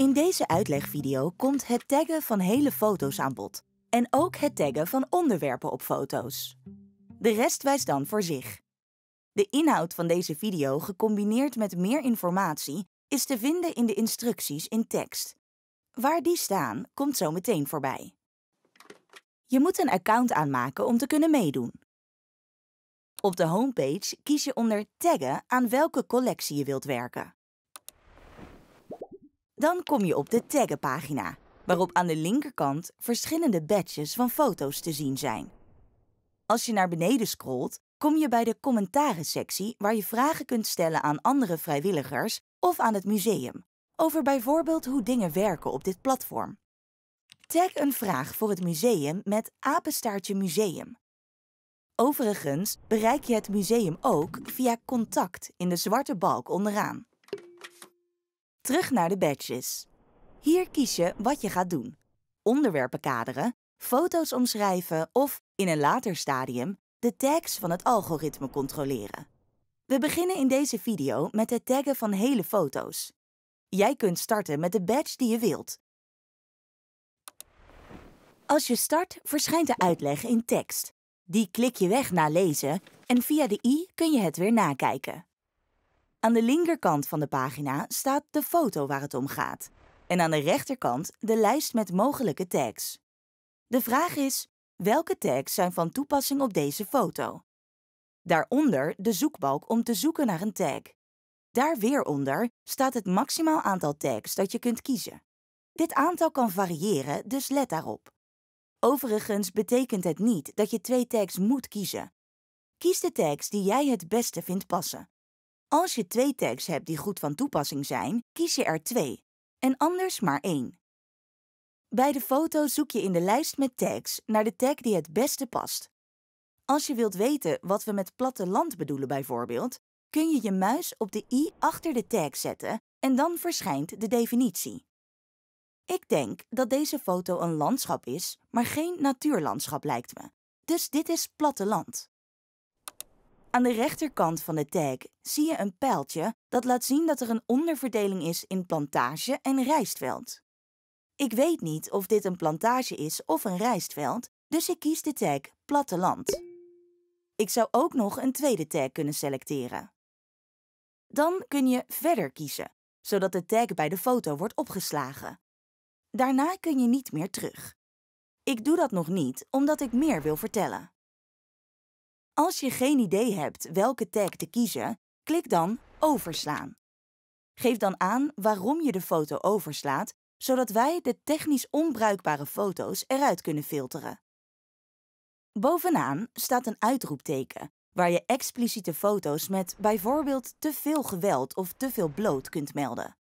In deze uitlegvideo komt het taggen van hele foto's aan bod en ook het taggen van onderwerpen op foto's. De rest wijst dan voor zich. De inhoud van deze video gecombineerd met meer informatie is te vinden in de instructies in tekst. Waar die staan, komt zo meteen voorbij. Je moet een account aanmaken om te kunnen meedoen. Op de homepage kies je onder Taggen aan welke collectie je wilt werken. Dan kom je op de taggenpagina, waarop aan de linkerkant verschillende badges van foto's te zien zijn. Als je naar beneden scrolt, kom je bij de commentarensectie waar je vragen kunt stellen aan andere vrijwilligers of aan het museum over bijvoorbeeld hoe dingen werken op dit platform. Tag een vraag voor het museum met Apenstaartje Museum. Overigens bereik je het museum ook via contact in de zwarte balk onderaan. Terug naar de badges. Hier kies je wat je gaat doen. Onderwerpen kaderen, foto's omschrijven of, in een later stadium, de tags van het algoritme controleren. We beginnen in deze video met het taggen van hele foto's. Jij kunt starten met de badge die je wilt. Als je start, verschijnt de uitleg in tekst. Die klik je weg na lezen en via de i kun je het weer nakijken. Aan de linkerkant van de pagina staat de foto waar het om gaat en aan de rechterkant de lijst met mogelijke tags. De vraag is, welke tags zijn van toepassing op deze foto? Daaronder de zoekbalk om te zoeken naar een tag. Daar weer onder staat het maximaal aantal tags dat je kunt kiezen. Dit aantal kan variëren, dus let daarop. Overigens betekent het niet dat je twee tags moet kiezen. Kies de tags die jij het beste vindt passen. Als je twee tags hebt die goed van toepassing zijn, kies je er twee en anders maar één. Bij de foto zoek je in de lijst met tags naar de tag die het beste past. Als je wilt weten wat we met platteland bedoelen bijvoorbeeld, kun je je muis op de i achter de tag zetten en dan verschijnt de definitie. Ik denk dat deze foto een landschap is, maar geen natuurlandschap lijkt me. Dus dit is platteland. Aan de rechterkant van de tag zie je een pijltje dat laat zien dat er een onderverdeling is in plantage en rijstveld. Ik weet niet of dit een plantage is of een rijstveld, dus ik kies de tag platteland. Ik zou ook nog een tweede tag kunnen selecteren. Dan kun je verder kiezen, zodat de tag bij de foto wordt opgeslagen. Daarna kun je niet meer terug. Ik doe dat nog niet omdat ik meer wil vertellen. Als je geen idee hebt welke tag te kiezen, klik dan Overslaan. Geef dan aan waarom je de foto overslaat, zodat wij de technisch onbruikbare foto's eruit kunnen filteren. Bovenaan staat een uitroepteken waar je expliciete foto's met bijvoorbeeld te veel geweld of te veel bloot kunt melden.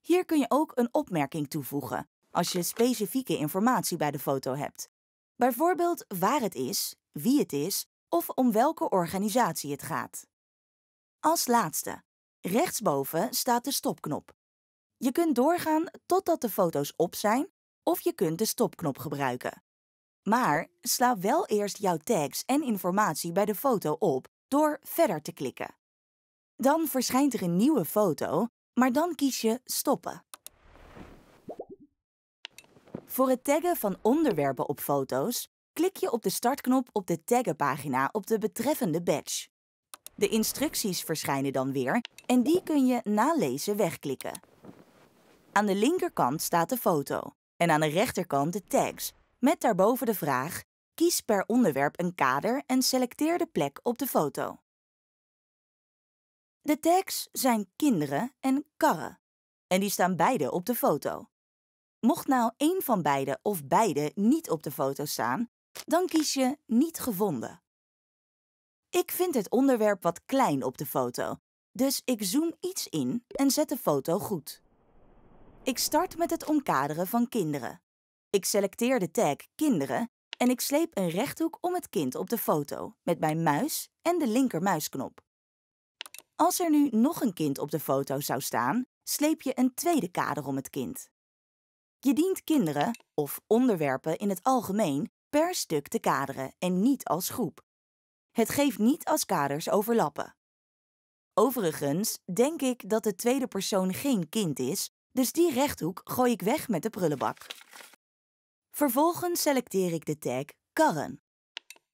Hier kun je ook een opmerking toevoegen als je specifieke informatie bij de foto hebt. Bijvoorbeeld waar het is, wie het is of om welke organisatie het gaat. Als laatste, rechtsboven staat de stopknop. Je kunt doorgaan totdat de foto's op zijn of je kunt de stopknop gebruiken. Maar sla wel eerst jouw tags en informatie bij de foto op door verder te klikken. Dan verschijnt er een nieuwe foto, maar dan kies je stoppen. Voor het taggen van onderwerpen op foto's klik je op de startknop op de taggenpagina op de betreffende badge. De instructies verschijnen dan weer en die kun je na lezen wegklikken. Aan de linkerkant staat de foto en aan de rechterkant de tags, met daarboven de vraag Kies per onderwerp een kader en selecteer de plek op de foto. De tags zijn kinderen en karren en die staan beide op de foto. Mocht nou één van beide of beide niet op de foto staan, dan kies je niet gevonden. Ik vind het onderwerp wat klein op de foto, dus ik zoom iets in en zet de foto goed. Ik start met het omkaderen van kinderen. Ik selecteer de tag kinderen en ik sleep een rechthoek om het kind op de foto met mijn muis en de linkermuisknop. Als er nu nog een kind op de foto zou staan, sleep je een tweede kader om het kind. Je dient kinderen, of onderwerpen in het algemeen, per stuk te kaderen en niet als groep. Het geeft niet als kaders overlappen. Overigens denk ik dat de tweede persoon geen kind is, dus die rechthoek gooi ik weg met de prullenbak. Vervolgens selecteer ik de tag karren.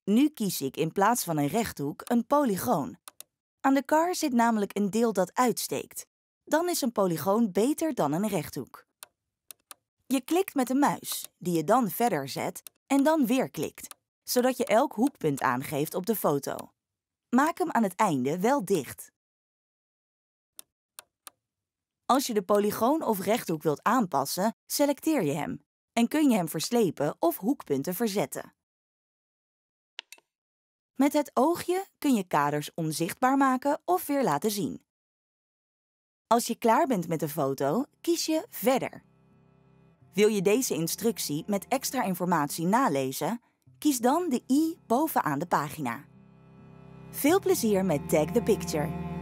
Nu kies ik in plaats van een rechthoek een polygoon. Aan de kar zit namelijk een deel dat uitsteekt. Dan is een polygoon beter dan een rechthoek. Je klikt met de muis, die je dan verder zet, en dan weer klikt, zodat je elk hoekpunt aangeeft op de foto. Maak hem aan het einde wel dicht. Als je de polygoon of rechthoek wilt aanpassen, selecteer je hem en kun je hem verslepen of hoekpunten verzetten. Met het oogje kun je kaders onzichtbaar maken of weer laten zien. Als je klaar bent met de foto, kies je Verder. Wil je deze instructie met extra informatie nalezen? Kies dan de i bovenaan de pagina. Veel plezier met Tag the Picture!